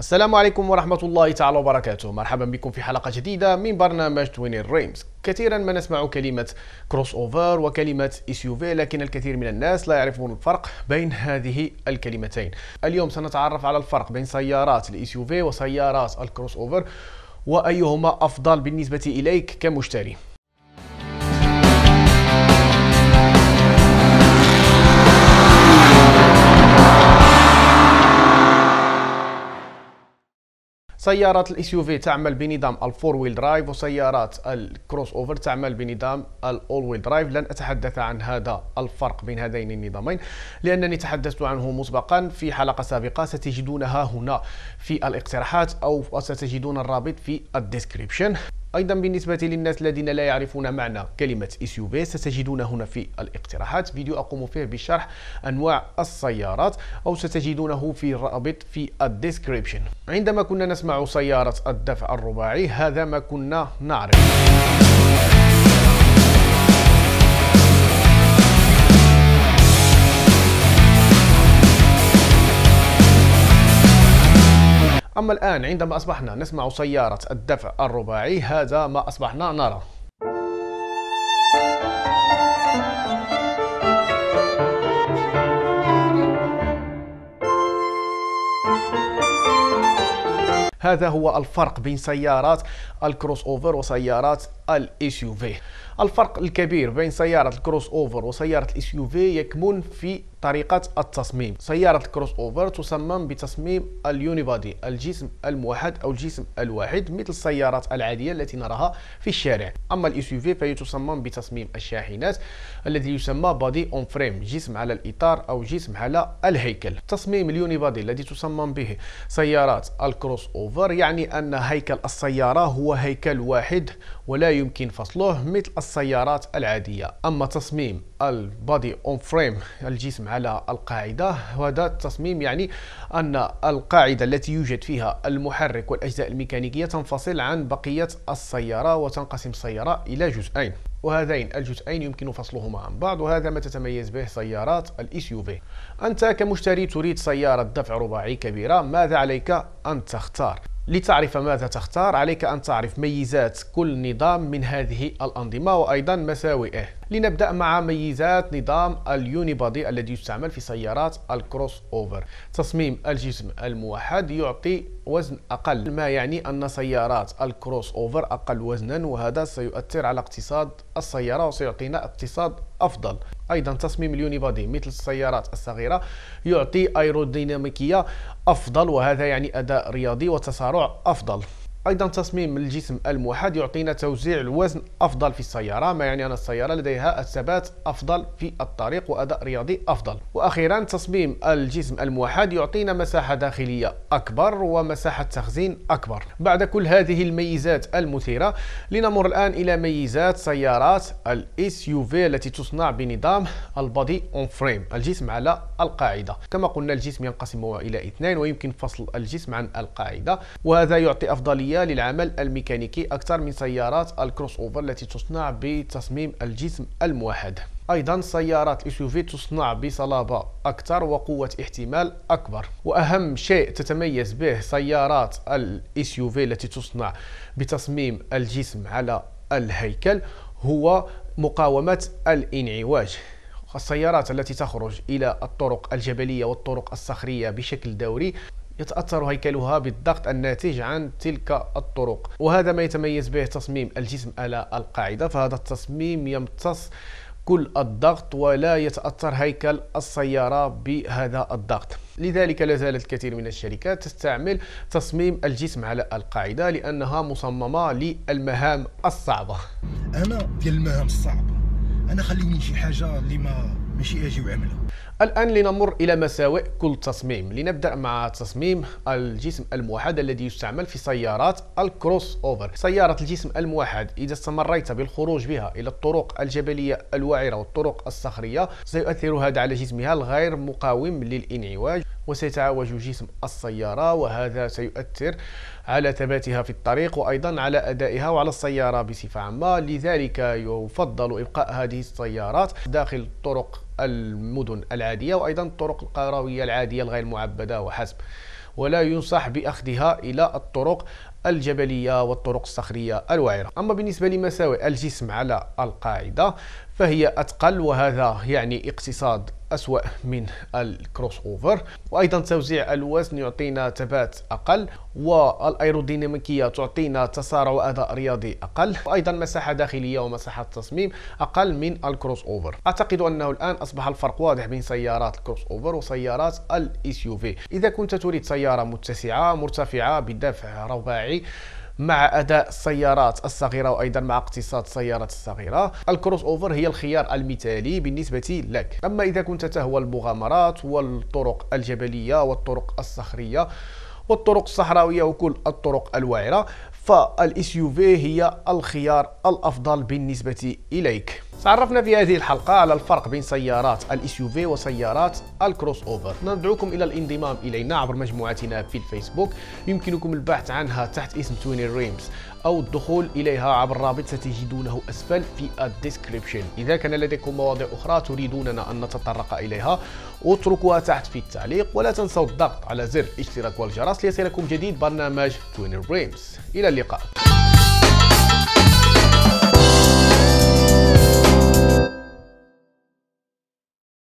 السلام عليكم ورحمة الله تعالى وبركاته مرحبا بكم في حلقة جديدة من برنامج توينير ريمز كثيرا ما نسمع كلمة كروس اوفر وكلمة اس يو في لكن الكثير من الناس لا يعرفون الفرق بين هذه الكلمتين اليوم سنتعرف على الفرق بين سيارات الاس يو في وسيارات الكروس اوفر وايهما افضل بالنسبة اليك كمشتري سيارات الاس يو في تعمل بنظام الفور ويل درايف وسيارات الكروس اوفر تعمل بنظام الاول ويل درايف لن اتحدث عن هذا الفرق بين هذين النظامين لانني تحدثت عنه مسبقا في حلقه سابقه ستجدونها هنا في الاقتراحات او ستجدون الرابط في الديسكريبشن أيضا بالنسبة للناس الذين لا يعرفون معنى كلمة SUV ستجدون هنا في الاقتراحات فيديو أقوم فيه بشرح أنواع السيارات أو ستجدونه في الرابط في الديسكريبشن عندما كنا نسمع سيارة الدفع الرباعي هذا ما كنا نعرف أما الآن عندما أصبحنا نسمع سيارة الدفع الرباعي هذا ما أصبحنا نرى هذا هو الفرق بين سيارات الكروس اوفر وسيارات الاس يو في الفرق الكبير بين سيارة الكروس أوفر وسيارة الاس يو في يكمن في طريقة التصميم سيارة الكروس أوفر تصمم بتصميم اليونيبادي الجسم الموحد أو الجسم الواحد مثل السيارات العادية التي نراها في الشارع أما الاس يو في فهي تصمم بتصميم الشاحنات الذي يسمى بادي أون فريم جسم على الإطار أو جسم على الهيكل تصميم اليونيبادي الذي تصمم به سيارات الكروس أوفر يعني أن هيكل السيارة هو هيكل واحد ولا يمكن فصله مثل السيارات العادية أما تصميم البادي اون فريم الجسم على القاعدة وهذا التصميم يعني أن القاعدة التي يوجد فيها المحرك والأجزاء الميكانيكية تنفصل عن بقية السيارة وتنقسم السيارة إلى جزئين وهذين الجزئين يمكن فصلهما عن بعض وهذا ما تتميز به سيارات الاس يو في انت كمشتري تريد سياره دفع رباعي كبيره ماذا عليك ان تختار لتعرف ماذا تختار عليك أن تعرف ميزات كل نظام من هذه الأنظمة وأيضا مساوئه لنبدأ مع ميزات نظام اليونيبادي الذي يستعمل في سيارات الكروس أوفر تصميم الجسم الموحد يعطي وزن أقل ما يعني أن سيارات الكروس أوفر أقل وزنا وهذا سيؤثر على اقتصاد السيارة وسيعطينا اقتصاد أفضل أيضا تصميم اليونيبادي مثل السيارات الصغيرة يعطي أيروديناميكية أفضل وهذا يعني أداء رياضي وتسارع أفضل ايضا تصميم الجسم الموحد يعطينا توزيع الوزن افضل في السياره ما يعني ان السياره لديها الثبات افضل في الطريق واداء رياضي افضل واخيرا تصميم الجسم الموحد يعطينا مساحه داخليه اكبر ومساحه تخزين اكبر بعد كل هذه الميزات المثيره لنمر الان الى ميزات سيارات الاس يو في التي تصنع بنظام البادي اون فريم الجسم على القاعده كما قلنا الجسم ينقسم الى اثنين ويمكن فصل الجسم عن القاعده وهذا يعطي افضليه للعمل الميكانيكي أكثر من سيارات الكروس أوفر التي تصنع بتصميم الجسم الموحد أيضا سيارات في تصنع بصلابة أكثر وقوة احتمال أكبر وأهم شيء تتميز به سيارات ال في التي تصنع بتصميم الجسم على الهيكل هو مقاومة الانعواج السيارات التي تخرج إلى الطرق الجبلية والطرق الصخرية بشكل دوري يتأثر هيكلها بالضغط الناتج عن تلك الطرق وهذا ما يتميز به تصميم الجسم على القاعدة فهذا التصميم يمتص كل الضغط ولا يتأثر هيكل السيارة بهذا الضغط لذلك لا زالت الكثير من الشركات تستعمل تصميم الجسم على القاعدة لأنها مصممة للمهام الصعبة أنا ديال المهام الصعبة أنا خليني شي حاجة اللي ما ماشي اجي وعمله الان لنمر الى مساوئ كل تصميم لنبدا مع تصميم الجسم الموحد الذي يستعمل في سيارات الكروس اوفر سياره الجسم الموحد اذا استمريت بالخروج بها الى الطرق الجبليه الوعره والطرق الصخريه سيؤثر هذا على جسمها الغير مقاوم للانعواج وسيتعوج جسم السيارة وهذا سيؤثر على ثباتها في الطريق وأيضا على أدائها وعلى السيارة بصفة عامة لذلك يفضل إبقاء هذه السيارات داخل طرق المدن العادية وأيضا الطرق القروية العادية الغير معبدة وحسب ولا ينصح بأخذها إلى الطرق الجبلية والطرق الصخرية الوعرة أما بالنسبة لمساوئ الجسم على القاعدة فهي أتقل وهذا يعني اقتصاد أسوأ من الكروس أوفر وأيضا توزيع الوزن يعطينا ثبات أقل والأيروديناميكية تعطينا تسارع وأداء رياضي أقل وأيضا مساحة داخلية ومساحة تصميم أقل من الكروس أوفر أعتقد أنه الآن أصبح الفرق واضح بين سيارات الكروس أوفر وسيارات الإس يو في إذا كنت تريد سيارة متسعة مرتفعة بدفع رباعي الصناعي مع اداء السيارات الصغيره وايضا مع اقتصاد السيارات الصغيره الكروس اوفر هي الخيار المثالي بالنسبه لك اما اذا كنت تهوى المغامرات والطرق الجبليه والطرق الصخريه والطرق الصحراويه وكل الطرق الوعره فالاس يو في هي الخيار الافضل بالنسبه اليك تعرفنا في هذه الحلقة على الفرق بين سيارات الاس يو في وسيارات الكروس اوفر ندعوكم إلى الانضمام إلينا عبر مجموعتنا في الفيسبوك يمكنكم البحث عنها تحت اسم توني ريمز أو الدخول إليها عبر رابط ستجدونه أسفل في الديسكريبشن إذا كان لديكم مواضيع أخرى تريدوننا أن نتطرق إليها اتركوها تحت في التعليق ولا تنسوا الضغط على زر الاشتراك والجرس ليصلكم جديد برنامج توني ريمز إلى اللقاء